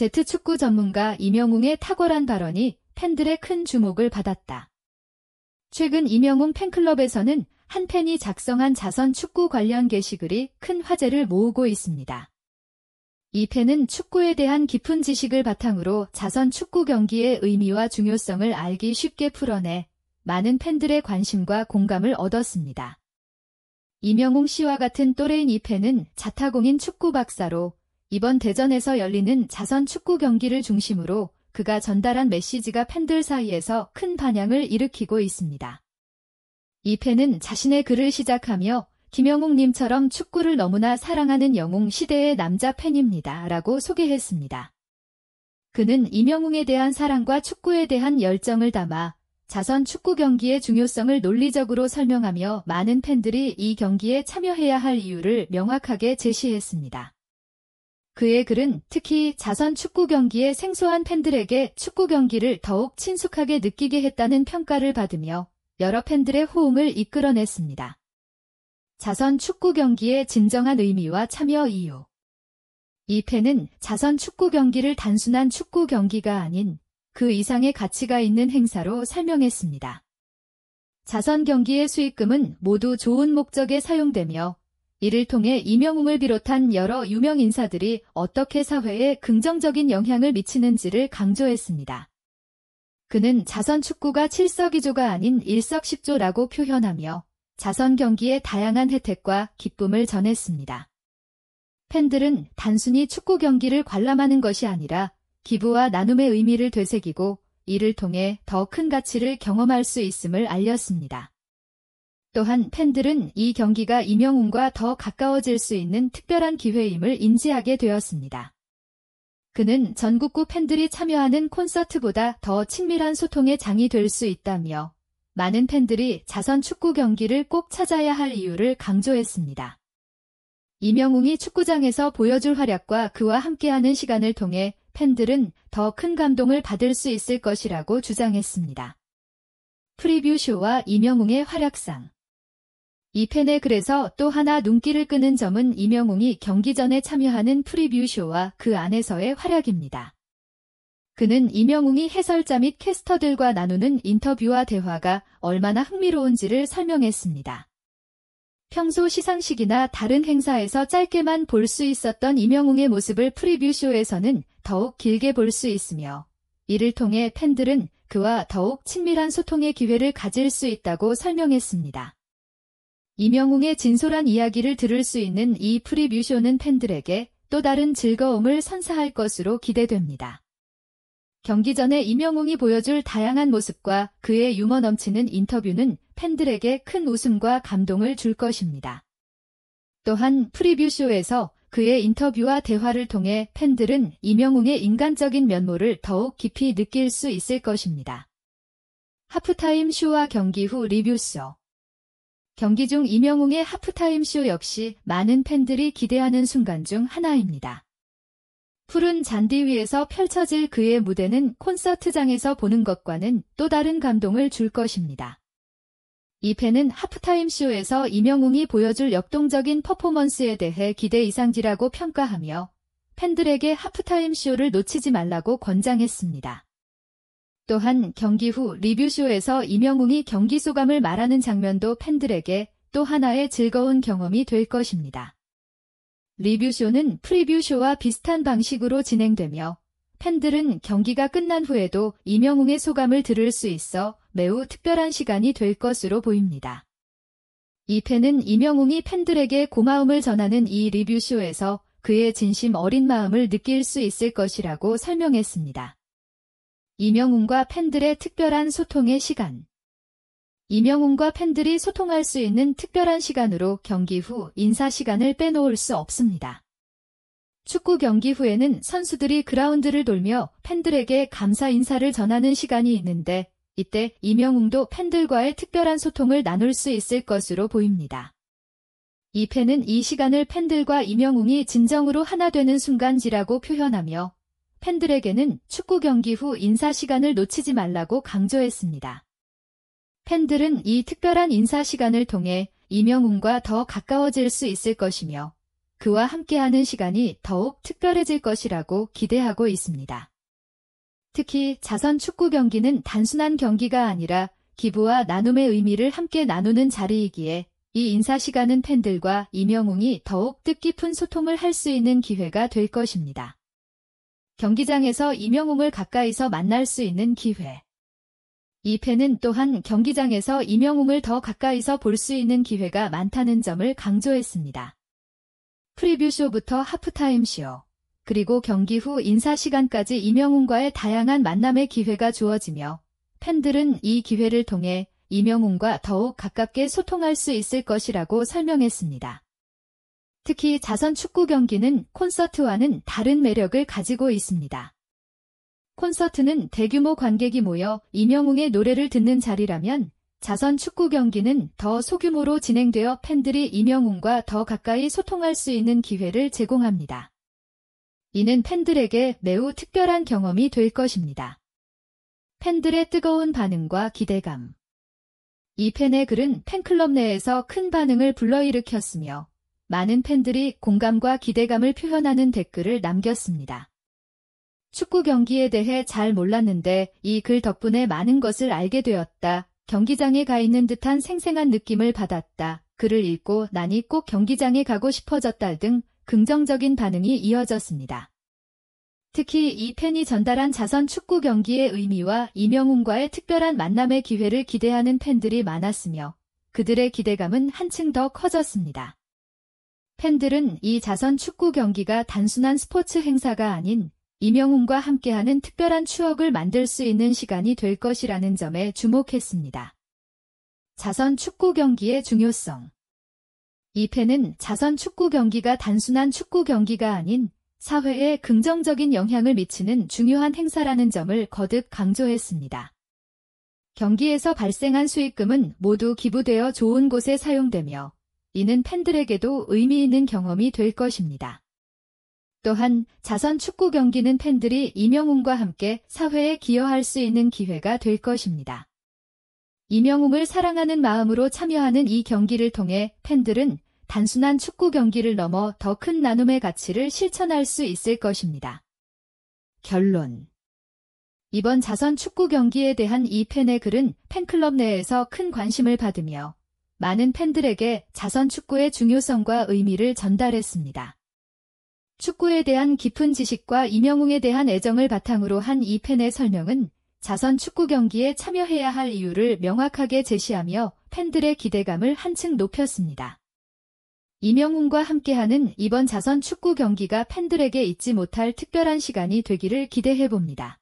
제트 축구 전문가 이명웅의 탁월한 발언이 팬들의 큰 주목을 받았다. 최근 이명웅 팬클럽에서는 한 팬이 작성한 자선 축구 관련 게시글이 큰 화제를 모으고 있습니다. 이 팬은 축구에 대한 깊은 지식을 바탕으로 자선 축구 경기의 의미와 중요성을 알기 쉽게 풀어내 많은 팬들의 관심과 공감을 얻었습니다. 이명웅 씨와 같은 또래인 이 팬은 자타공인 축구 박사로 이번 대전에서 열리는 자선 축구 경기를 중심으로 그가 전달한 메시지가 팬들 사이에서 큰 반향을 일으키고 있습니다. 이 팬은 자신의 글을 시작하며 김영웅님처럼 축구를 너무나 사랑하는 영웅 시대의 남자 팬입니다. 라고 소개했습니다. 그는 이명웅에 대한 사랑과 축구에 대한 열정을 담아 자선 축구 경기의 중요성을 논리적으로 설명하며 많은 팬들이 이 경기에 참여해야 할 이유를 명확하게 제시했습니다. 그의 글은 특히 자선 축구 경기에 생소한 팬들에게 축구 경기를 더욱 친숙하게 느끼게 했다는 평가를 받으며 여러 팬들의 호응을 이끌어냈습니다. 자선 축구 경기의 진정한 의미와 참여 이유. 이 팬은 자선 축구 경기를 단순한 축구 경기가 아닌 그 이상의 가치가 있는 행사로 설명했습니다. 자선 경기의 수익금은 모두 좋은 목적에 사용되며 이를 통해 이명웅을 비롯한 여러 유명 인사들이 어떻게 사회에 긍정적인 영향을 미치는지를 강조했습니다. 그는 자선 축구가 7석이조가 아닌 1석1 0조라고 표현하며 자선 경기의 다양한 혜택과 기쁨을 전했습니다. 팬들은 단순히 축구 경기를 관람하는 것이 아니라 기부와 나눔의 의미를 되새기고 이를 통해 더 큰 가치를 경험할 수 있음을 알렸습니다. 또한 팬들은 이 경기가 이명웅과더 가까워질 수 있는 특별한 기회임을 인지하게 되었습니다. 그는 전국구 팬들이 참여하는 콘서트보다 더 친밀한 소통의 장이 될 수 있다며 많은 팬들이 자선 축구 경기를 꼭 찾아야 할 이유를 강조했습니다. 이명웅이 축구장에서 보여줄 활약과 그와 함께하는 시간을 통해 팬들은 더 큰 감동을 받을 수 있을 것이라고 주장했습니다. 프리뷰 쇼와 이명웅의 활약상 이팬의글에서또 하나 눈길을 끄는 점은 이명웅이 경기 전에 참여하는 프리뷰 쇼와 그 안에서의 활약입니다. 그는 이명웅이 해설자 및 캐스터들과 나누는 인터뷰와 대화가 얼마나 흥미로운지를 설명했습니다. 평소 시상식이나 다른 행사에서 짧게만 볼 수 있었던 이명웅의 모습을 프리뷰쇼에서는 더욱 길게 볼 수 있으며 이를 통해 팬들은 그와 더욱 친밀한 소통의 기회를 가질 수 있다고 설명했습니다. 이명웅의 진솔한 이야기를 들을 수 있는 이 프리뷰쇼는 팬들에게 또 다른 즐거움을 선사할 것으로 기대됩니다. 경기 전에 이명웅이 보여줄 다양한 모습과 그의 유머 넘치는 인터뷰는 팬들에게 큰 웃음과 감동을 줄 것입니다. 또한 프리뷰쇼에서 그의 인터뷰와 대화를 통해 팬들은 이명웅의 인간적인 면모를 더욱 깊이 느낄 수 있을 것입니다. 하프타임 쇼와 경기 후 리뷰쇼 경기 중 이명웅의 하프타임 쇼 역시 많은 팬들이 기대하는 순간 중 하나입니다. 푸른 잔디 위에서 펼쳐질 그의 무대는 콘서트장에서 보는 것과는 또 다른 감동을 줄 것입니다. 이 팬은 하프타임 쇼에서 이명웅이 보여줄 역동적인 퍼포먼스에 대해 기대 이상지라고 평가하며 팬들에게 하프타임 쇼를 놓치지 말라고 권장했습니다. 또한 경기 후 리뷰쇼에서 임영웅이 경기 소감을 말하는 장면도 팬들에게 또 하나의 즐거운 경험이 될 것입니다. 리뷰쇼는 프리뷰쇼와 비슷한 방식으로 진행되며 팬들은 경기가 끝난 후에도 임영웅의 소감을 들을 수 있어 매우 특별한 시간이 될 것으로 보입니다. 이 팬은 임영웅이 팬들에게 고마움을 전하는 이 리뷰쇼에서 그의 진심 어린 마음을 느낄 수 있을 것이라고 설명했습니다. 이명웅과 팬들의 특별한 소통의 시간 이명웅과 팬들이 소통할 수 있는 특별한 시간으로 경기 후 인사 시간을 빼놓을 수 없습니다. 축구 경기 후에는 선수들이 그라운드를 돌며 팬들에게 감사 인사를 전하는 시간이 있는데 이때 이명웅도 팬들과의 특별한 소통을 나눌 수 있을 것으로 보입니다. 이팬은 이 시간을 팬들과 이명웅이 진정으로 하나 되는 순간지라고 표현하며 팬들에게는 축구 경기 후 인사 시간을 놓치지 말라고 강조했습니다. 팬들은 이 특별한 인사 시간을 통해 이명웅과더 가까워질 수 있을 것이며 그와 함께하는 시간이 더욱 특별해질 것이라고 기대하고 있습니다. 특히 자선 축구 경기는 단순한 경기가 아니라 기부와 나눔의 의미를 함께 나누는 자리이기에 이 인사 시간은 팬들과 이명웅이 더욱 뜻깊은 소통을 할 수 있는 기회가 될 것입니다. 경기장에서 이명웅을 가까이서 만날 수 있는 기회. 이 팬은 또한 경기장에서 이명웅을 더 가까이서 볼 수 있는 기회가 많다는 점을 강조했습니다. 프리뷰 쇼부터 하프타임 쇼, 그리고 경기 후 인사 시간까지 이명웅과의 다양한 만남의 기회가 주어지며 팬들은 이 기회를 통해 이명웅과 더욱 가깝게 소통할 수 있을 것이라고 설명했습니다. 특히 자선 축구 경기는 콘서트와는 다른 매력을 가지고 있습니다. 콘서트는 대규모 관객이 모여 이명웅의 노래를 듣는 자리라면 자선 축구 경기는 더 소규모로 진행되어 팬들이 이명웅과 더 가까이 소통할 수 있는 기회를 제공합니다. 이는 팬들에게 매우 특별한 경험이 될 것입니다. 팬들의 뜨거운 반응과 기대감 이 팬의 글은 팬클럽 내에서 큰 반응을 불러일으켰으며 많은 팬들이 공감과 기대감을 표현하는 댓글을 남겼습니다. 축구 경기에 대해 잘 몰랐는데 이 글 덕분에 많은 것을 알게 되었다. 경기장에 가 있는 듯한 생생한 느낌을 받았다. 글을 읽고 나니 꼭 경기장에 가고 싶어졌다 등 긍정적인 반응이 이어졌습니다. 특히 이 팬이 전달한 자선 축구 경기의 의미와 이명훈과의 특별한 만남의 기회를 기대하는 팬들이 많았으며 그들의 기대감은 한층 더 커졌습니다. 팬들은 이 자선 축구 경기가 단순한 스포츠 행사가 아닌 이명웅과 함께하는 특별한 추억을 만들 수 있는 시간이 될 것이라는 점에 주목했습니다. 자선 축구 경기의 중요성 이 팬은 자선 축구 경기가 단순한 축구 경기가 아닌 사회에 긍정적인 영향을 미치는 중요한 행사라는 점을 거듭 강조했습니다. 경기에서 발생한 수익금은 모두 기부되어 좋은 곳에 사용되며 이는 팬들에게도 의미 있는 경험이 될 것입니다. 또한 자선 축구 경기는 팬들이 이명웅과 함께 사회에 기여할 수 있는 기회가 될 것입니다. 이명웅을 사랑하는 마음으로 참여하는 이 경기를 통해 팬들은 단순한 축구 경기를 넘어 더 큰 나눔의 가치를 실천할 수 있을 것입니다. 결론 이번 자선 축구 경기에 대한 이 팬의 글은 팬클럽 내에서 큰 관심을 받으며 많은 팬들에게 자선 축구의 중요성과 의미를 전달했습니다. 축구에 대한 깊은 지식과 이명웅에 대한 애정을 바탕으로 한 이 팬의 설명은 자선 축구 경기에 참여해야 할 이유를 명확하게 제시하며 팬들의 기대감을 한층 높였습니다. 이명훈과 함께하는 이번 자선 축구 경기가 팬들에게 잊지 못할 특별한 시간이 되기를 기대해봅니다.